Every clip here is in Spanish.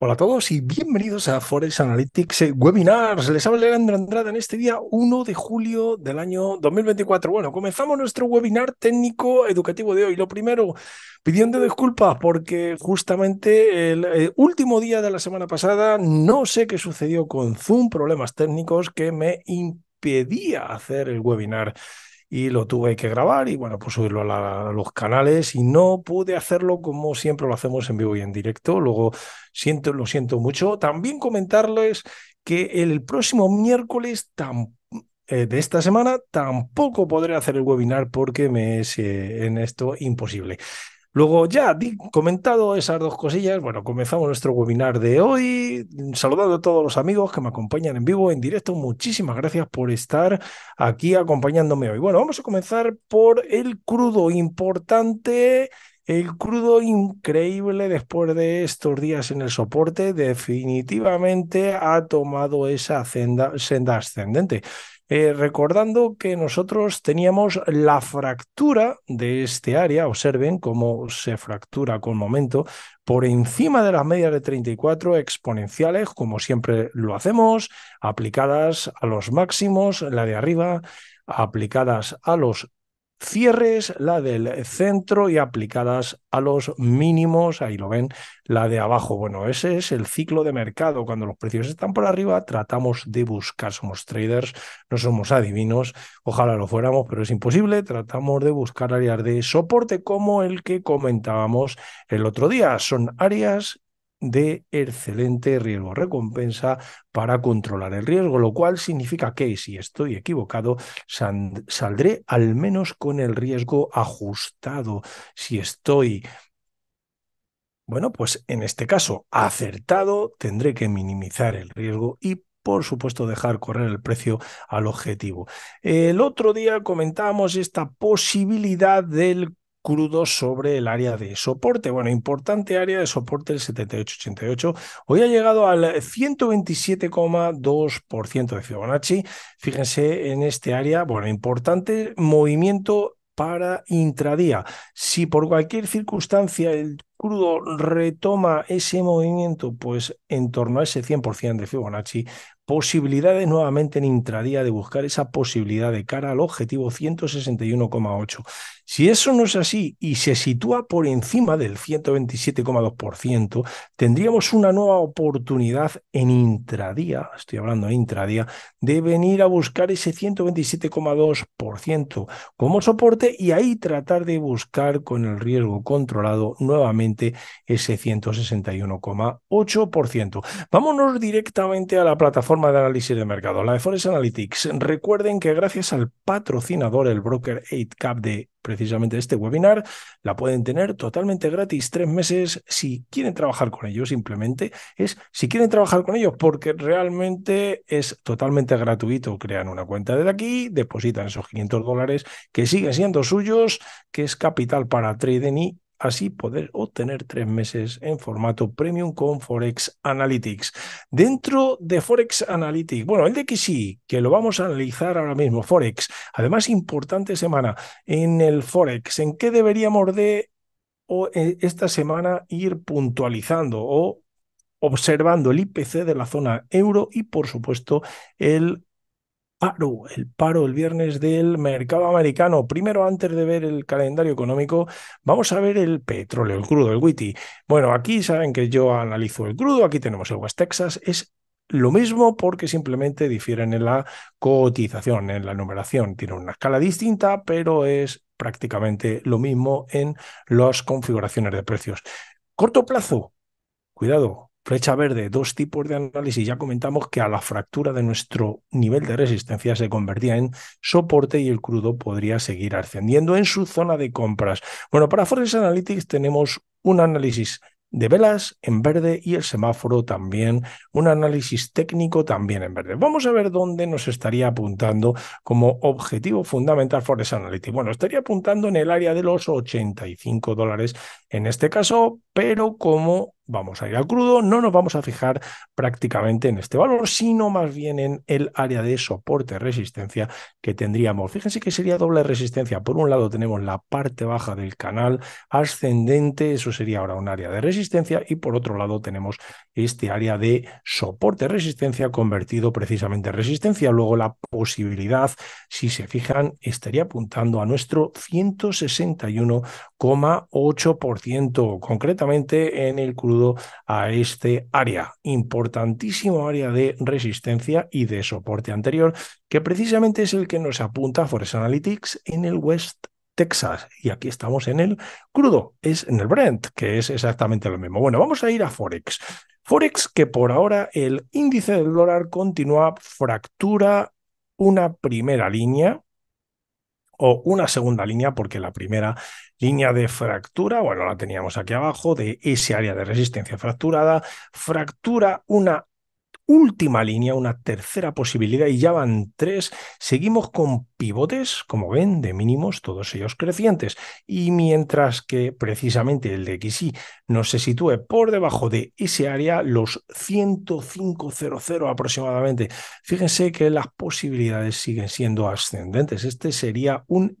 Hola a todos y bienvenidos a Forex Analytics eh, Webinars. Les habla Leandro Andrada en este día 1 de julio del año 2024. Bueno, comenzamos nuestro webinar técnico educativo de hoy. Lo primero, pidiendo disculpas porque justamente el eh, último día de la semana pasada no sé qué sucedió con Zoom, problemas técnicos que me impedía hacer el webinar y lo tuve que grabar y bueno, pues subirlo a, los canales y no pude hacerlo como siempre lo hacemos en vivo y en directo. Luego siento, lo siento mucho. También comentarles que el próximo miércoles eh, de esta semana tampoco podré hacer el webinar porque me es eh, en esto imposible. Luego ya comentado esas dos cosillas, bueno, comenzamos nuestro webinar de hoy saludando a todos los amigos que me acompañan en vivo, en directo. Muchísimas gracias por estar aquí acompañándome hoy. Bueno, vamos a comenzar por el crudo importante el crudo increíble después de estos días en el soporte definitivamente ha tomado esa senda, senda ascendente. Eh, recordando que nosotros teníamos la fractura de este área, observen cómo se fractura con momento, por encima de las medias de 34 exponenciales, como siempre lo hacemos, aplicadas a los máximos, la de arriba, aplicadas a los Cierres, la del centro y aplicadas a los mínimos, ahí lo ven, la de abajo. Bueno, ese es el ciclo de mercado. Cuando los precios están por arriba, tratamos de buscar. Somos traders, no somos adivinos, ojalá lo fuéramos, pero es imposible. Tratamos de buscar áreas de soporte como el que comentábamos el otro día. Son áreas de excelente riesgo-recompensa para controlar el riesgo, lo cual significa que si estoy equivocado, saldré al menos con el riesgo ajustado. Si estoy bueno, pues en este caso acertado, tendré que minimizar el riesgo y por supuesto dejar correr el precio al objetivo. El otro día comentábamos esta posibilidad del crudos sobre el área de soporte. Bueno, importante área de soporte el 7888. Hoy ha llegado al 127,2% de Fibonacci. Fíjense en este área, bueno, importante movimiento para intradía. Si por cualquier circunstancia el crudo retoma ese movimiento, pues en torno a ese 100% de Fibonacci, posibilidades nuevamente en intradía de buscar esa posibilidad de cara al objetivo 161,8. Si eso no es así y se sitúa por encima del 127,2%, tendríamos una nueva oportunidad en intradía, estoy hablando de intradía, de venir a buscar ese 127,2% como soporte y ahí tratar de buscar con el riesgo controlado nuevamente ese 161,8%. Vámonos directamente a la plataforma de análisis de mercado, la de Forest Analytics. Recuerden que gracias al patrocinador, el broker 8cap de precisamente este webinar, la pueden tener totalmente gratis tres meses si quieren trabajar con ellos, simplemente es si quieren trabajar con ellos, porque realmente es totalmente gratuito. Crean una cuenta desde aquí, depositan esos 500 dólares que siguen siendo suyos, que es capital para trading y así poder obtener tres meses en formato premium con Forex Analytics. Dentro de Forex Analytics, bueno, el de que sí, que lo vamos a analizar ahora mismo, Forex. Además, importante semana en el Forex. ¿En qué deberíamos de eh, esta semana ir puntualizando o observando el IPC de la zona euro y, por supuesto, el paro, el paro el viernes del mercado americano. Primero, antes de ver el calendario económico, vamos a ver el petróleo, el crudo, el witty. Bueno, aquí saben que yo analizo el crudo, aquí tenemos el West Texas, es lo mismo porque simplemente difieren en la cotización, en la numeración. Tiene una escala distinta, pero es prácticamente lo mismo en las configuraciones de precios. Corto plazo, cuidado, Flecha verde, dos tipos de análisis. Ya comentamos que a la fractura de nuestro nivel de resistencia se convertía en soporte y el crudo podría seguir ascendiendo en su zona de compras. Bueno, para Forex Analytics tenemos un análisis de velas en verde y el semáforo también, un análisis técnico también en verde. Vamos a ver dónde nos estaría apuntando como objetivo fundamental Forex Analytics. Bueno, estaría apuntando en el área de los 85 dólares en este caso, pero como vamos a ir al crudo, no nos vamos a fijar prácticamente en este valor, sino más bien en el área de soporte resistencia que tendríamos. Fíjense que sería doble resistencia. Por un lado tenemos la parte baja del canal ascendente, eso sería ahora un área de resistencia, y por otro lado tenemos este área de soporte resistencia convertido precisamente en resistencia. Luego la posibilidad, si se fijan, estaría apuntando a nuestro 161,8%, concretamente en el crudo a este área, importantísimo área de resistencia y de soporte anterior, que precisamente es el que nos apunta Forex Analytics en el West Texas. Y aquí estamos en el crudo, es en el Brent, que es exactamente lo mismo. Bueno, vamos a ir a Forex. Forex que por ahora el índice del dólar continúa fractura una primera línea, o una segunda línea, porque la primera línea de fractura, bueno, la teníamos aquí abajo, de ese área de resistencia fracturada, fractura una última línea, una tercera posibilidad y ya van tres. Seguimos con pivotes, como ven, de mínimos, todos ellos crecientes. Y mientras que precisamente el de XY nos se sitúe por debajo de ese área, los 105.00 aproximadamente. Fíjense que las posibilidades siguen siendo ascendentes. Este sería un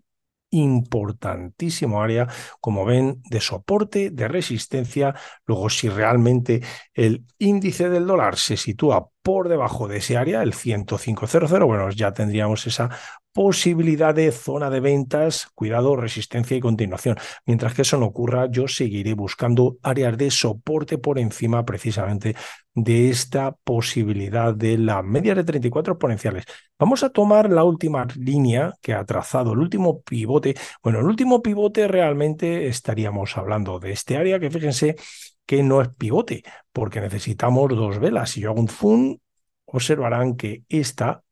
importantísimo área, como ven, de soporte, de resistencia. Luego, si realmente el índice del dólar se sitúa por debajo de ese área, el 105.00, bueno, ya tendríamos esa posibilidad de zona de ventas, cuidado, resistencia y continuación. Mientras que eso no ocurra, yo seguiré buscando áreas de soporte por encima precisamente de esta posibilidad de la media de 34 exponenciales. Vamos a tomar la última línea que ha trazado, el último pivote. Bueno, el último pivote realmente estaríamos hablando de este área que fíjense que no es pivote, porque necesitamos dos velas. Si yo hago un zoom, observarán que esta,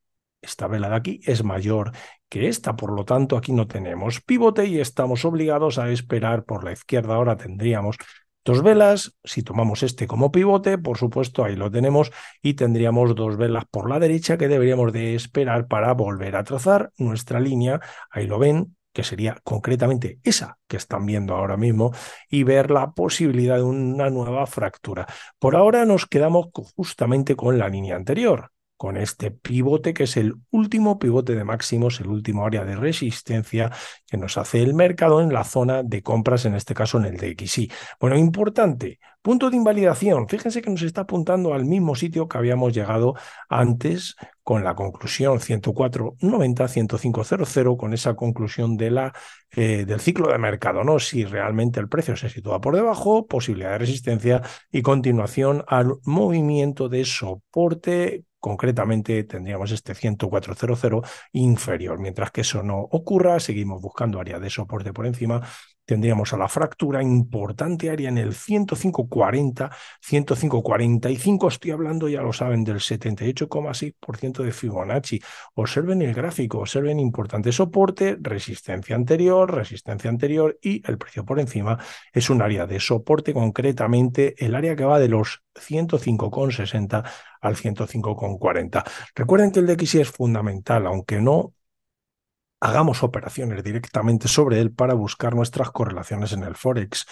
esta vela de aquí, es mayor que esta, por lo tanto aquí no tenemos pivote y estamos obligados a esperar por la izquierda. Ahora tendríamos dos velas, si tomamos este como pivote, por supuesto ahí lo tenemos y tendríamos dos velas por la derecha que deberíamos de esperar para volver a trazar nuestra línea. Ahí lo ven, que sería concretamente esa que están viendo ahora mismo, y ver la posibilidad de una nueva fractura. Por ahora nos quedamos justamente con la línea anterior, con este pivote que es el último pivote de máximos, el último área de resistencia que nos hace el mercado en la zona de compras, en este caso en el XY. Bueno, importante, Punto de invalidación. Fíjense que nos está apuntando al mismo sitio que habíamos llegado antes con la conclusión 104.90-105.00, con esa conclusión de la, eh, del ciclo de mercado, ¿no? Si realmente el precio se sitúa por debajo, posibilidad de resistencia y continuación al movimiento de soporte concretamente tendríamos este 104.00 inferior. Mientras que eso no ocurra, seguimos buscando área de soporte por encima tendríamos a la fractura, importante área en el 105.40, 105.45, estoy hablando, ya lo saben, del 78,6% de Fibonacci. Observen el gráfico, observen importante soporte, resistencia anterior, resistencia anterior y el precio por encima es un área de soporte, concretamente el área que va de los 105,60 al 105,40. Recuerden que el DXY es fundamental, aunque no hagamos operaciones directamente sobre él para buscar nuestras correlaciones en el Forex.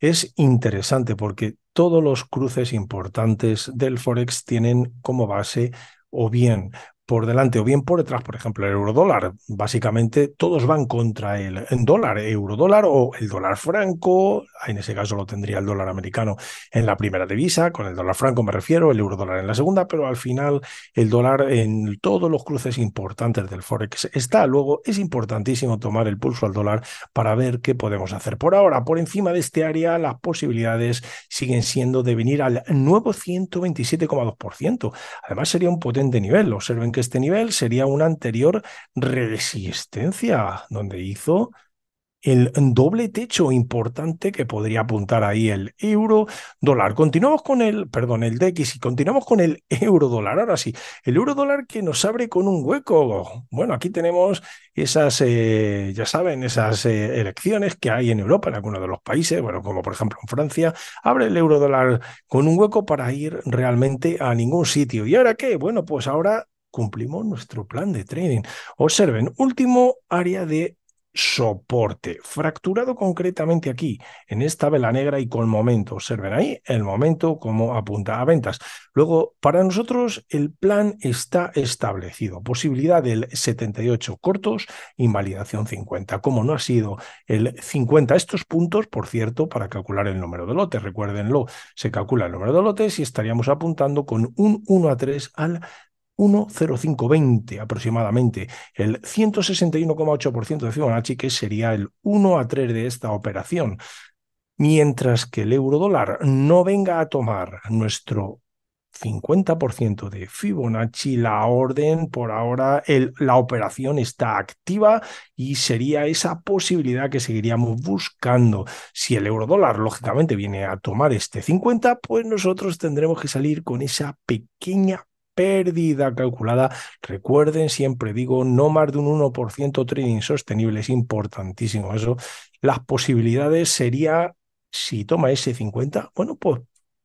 Es interesante porque todos los cruces importantes del Forex tienen como base o bien por delante o bien por detrás, por ejemplo, el eurodólar. Básicamente todos van contra el dólar, eurodólar o el dólar franco. En ese caso lo tendría el dólar americano en la primera divisa, con el dólar franco me refiero, el eurodólar en la segunda, pero al final el dólar en todos los cruces importantes del Forex está. Luego es importantísimo tomar el pulso al dólar para ver qué podemos hacer. Por ahora, por encima de este área, las posibilidades siguen siendo de venir al nuevo 127,2%. Además sería un potente nivel. Observen que este nivel sería una anterior resistencia, donde hizo el doble techo importante que podría apuntar ahí el euro dólar. Continuamos con el, perdón, el DX y continuamos con el euro dólar. Ahora sí, el euro dólar que nos abre con un hueco. Bueno, aquí tenemos esas, eh, ya saben, esas eh, elecciones que hay en Europa, en algunos de los países, bueno, como por ejemplo en Francia, abre el euro dólar con un hueco para ir realmente a ningún sitio. ¿Y ahora qué? Bueno, pues ahora cumplimos nuestro plan de trading. Observen, último área de soporte, fracturado concretamente aquí, en esta vela negra y con momento. Observen ahí el momento como apunta a ventas. Luego, para nosotros el plan está establecido. Posibilidad del 78 cortos, invalidación 50. Como no ha sido el 50, estos puntos, por cierto, para calcular el número de lotes, recuérdenlo, se calcula el número de lotes y estaríamos apuntando con un 1 a 3 al 1,0520 aproximadamente, el 161,8% de Fibonacci, que sería el 1 a 3 de esta operación. Mientras que el euro dólar no venga a tomar nuestro 50% de Fibonacci, la orden por ahora, la operación está activa y sería esa posibilidad que seguiríamos buscando. Si el euro dólar, lógicamente, viene a tomar este 50, pues nosotros tendremos que salir con esa pequeña pérdida calculada. Recuerden, siempre digo, no más de un 1% trading sostenible, es importantísimo eso. Las posibilidades sería, si toma ese 50, bueno, pues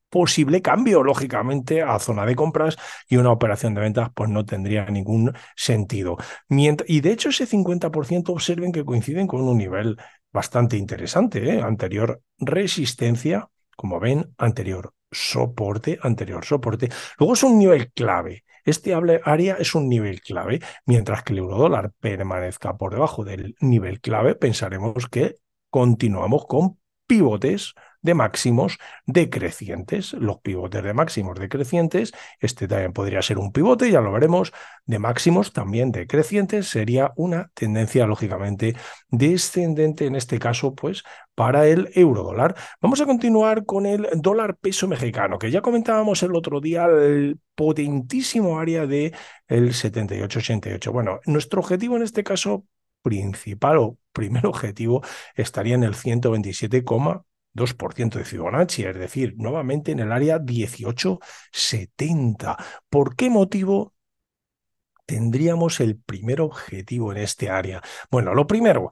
posible cambio, lógicamente, a zona de compras y una operación de ventas, pues no tendría ningún sentido. Mientras, y de hecho, ese 50% observen que coinciden con un nivel bastante interesante, ¿eh? anterior resistencia, como ven, anterior soporte, anterior soporte. Luego es un nivel clave. Este área es un nivel clave. Mientras que el eurodólar permanezca por debajo del nivel clave, pensaremos que continuamos con pivotes de máximos decrecientes. Los pivotes de máximos decrecientes, este también podría ser un pivote, ya lo veremos, de máximos también decrecientes, sería una tendencia lógicamente descendente en este caso, pues para el euro dólar. Vamos a continuar con el dólar peso mexicano, que ya comentábamos el otro día el potentísimo área de el 78-88. Bueno, nuestro objetivo en este caso principal o primer objetivo estaría en el 127, 2% de Fibonacci, es decir, nuevamente en el área 1870. ¿Por qué motivo tendríamos el primer objetivo en este área? Bueno, lo primero,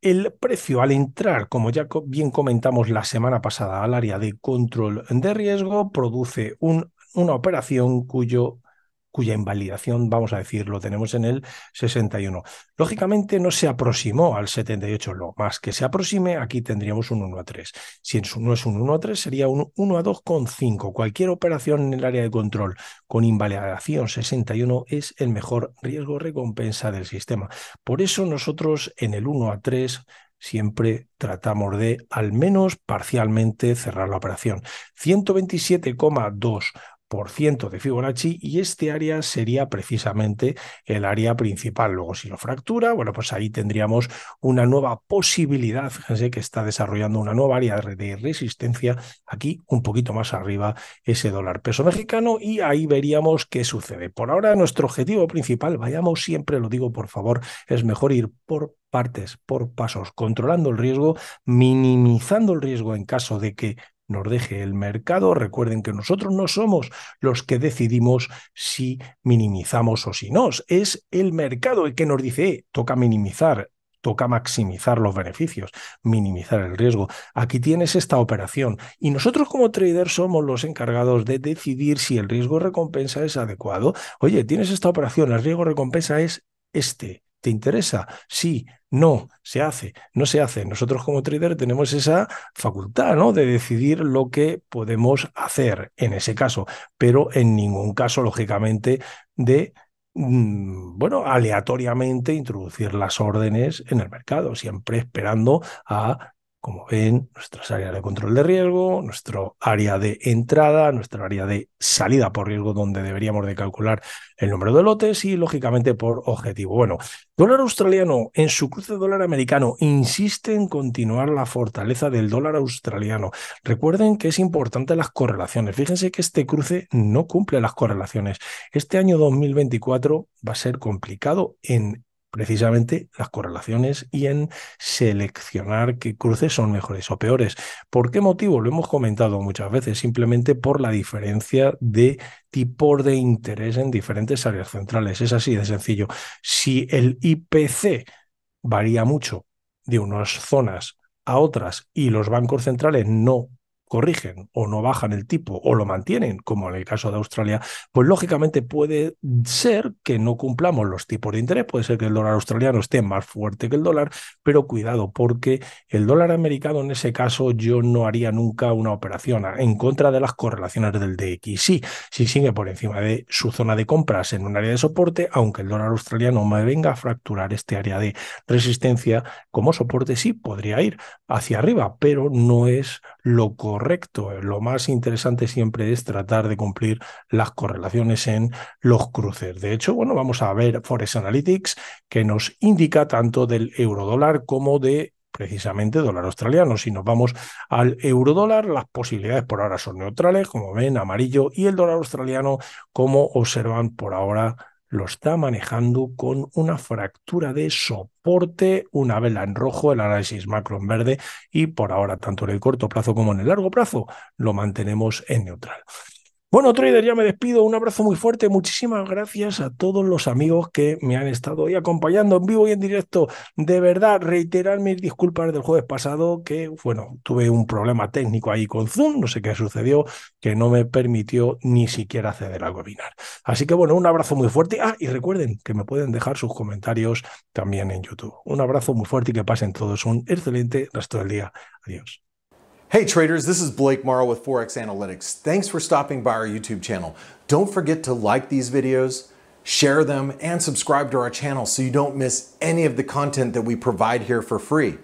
el precio al entrar, como ya bien comentamos la semana pasada, al área de control de riesgo, produce una operación cuyo cuya invalidación, vamos a decir, lo tenemos en el 61. Lógicamente no se aproximó al 78, lo más que se aproxime, aquí tendríamos un 1 a 3. Si no es un 1 a 3, sería un 1 a 2,5. Cualquier operación en el área de control con invalidación 61 es el mejor riesgo-recompensa del sistema. Por eso nosotros en el 1 a 3 siempre tratamos de al menos parcialmente cerrar la operación. 127,2 de Fibonacci y este área sería precisamente el área principal. Luego, si lo fractura, bueno, pues ahí tendríamos una nueva posibilidad. Fíjense que está desarrollando una nueva área de resistencia aquí un poquito más arriba ese dólar peso mexicano y ahí veríamos qué sucede. Por ahora, nuestro objetivo principal, vayamos siempre, lo digo por favor, es mejor ir por partes, por pasos, controlando el riesgo, minimizando el riesgo en caso de que nos deje el mercado. Recuerden que nosotros no somos los que decidimos si minimizamos o si no. Es el mercado el que nos dice, eh, toca minimizar, toca maximizar los beneficios, minimizar el riesgo. Aquí tienes esta operación y nosotros como trader somos los encargados de decidir si el riesgo recompensa es adecuado. Oye, tienes esta operación, el riesgo recompensa es este. ¿Te interesa? Sí, no, se hace, no se hace. Nosotros como trader tenemos esa facultad ¿no? de decidir lo que podemos hacer en ese caso, pero en ningún caso, lógicamente, de mm, bueno, aleatoriamente introducir las órdenes en el mercado, siempre esperando a como ven, nuestras áreas de control de riesgo, nuestro área de entrada, nuestra área de salida por riesgo, donde deberíamos de calcular el número de lotes y, lógicamente, por objetivo. Bueno, dólar australiano en su cruce de dólar americano insiste en continuar la fortaleza del dólar australiano. Recuerden que es importante las correlaciones. Fíjense que este cruce no cumple las correlaciones. Este año 2024 va a ser complicado en precisamente las correlaciones y en seleccionar qué cruces son mejores o peores. ¿Por qué motivo? Lo hemos comentado muchas veces, simplemente por la diferencia de tipo de interés en diferentes áreas centrales. Es así de sencillo. Si el IPC varía mucho de unas zonas a otras y los bancos centrales no corrigen o no bajan el tipo o lo mantienen, como en el caso de Australia, pues lógicamente puede ser que no cumplamos los tipos de interés, puede ser que el dólar australiano esté más fuerte que el dólar, pero cuidado porque el dólar americano en ese caso yo no haría nunca una operación en contra de las correlaciones del DX. Sí, Si sigue por encima de su zona de compras en un área de soporte, aunque el dólar australiano me venga a fracturar este área de resistencia como soporte, sí podría ir hacia arriba, pero no es lo correcto correcto. Lo más interesante siempre es tratar de cumplir las correlaciones en los cruces. De hecho, bueno, vamos a ver Forex Analytics que nos indica tanto del euro dólar como de precisamente dólar australiano. Si nos vamos al euro dólar, las posibilidades por ahora son neutrales, como ven, amarillo, y el dólar australiano, como observan por ahora, lo está manejando con una fractura de soporte, una vela en rojo, el análisis macro en verde y por ahora tanto en el corto plazo como en el largo plazo lo mantenemos en neutral. Bueno, trader, ya me despido. Un abrazo muy fuerte. Muchísimas gracias a todos los amigos que me han estado hoy acompañando en vivo y en directo. De verdad, reiterar mis disculpas del jueves pasado, que, bueno, tuve un problema técnico ahí con Zoom, no sé qué sucedió, que no me permitió ni siquiera acceder al webinar. Así que bueno, un abrazo muy fuerte. Ah, y recuerden que me pueden dejar sus comentarios también en YouTube. Un abrazo muy fuerte y que pasen todos un excelente resto del día. Adiós. Hey traders, this is Blake Morrow with Forex Analytics. Thanks for stopping by our YouTube channel. Don't forget to like these videos, share them, and subscribe to our channel so you don't miss any of the content that we provide here for free.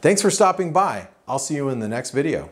Thanks for stopping by. I'll see you in the next video.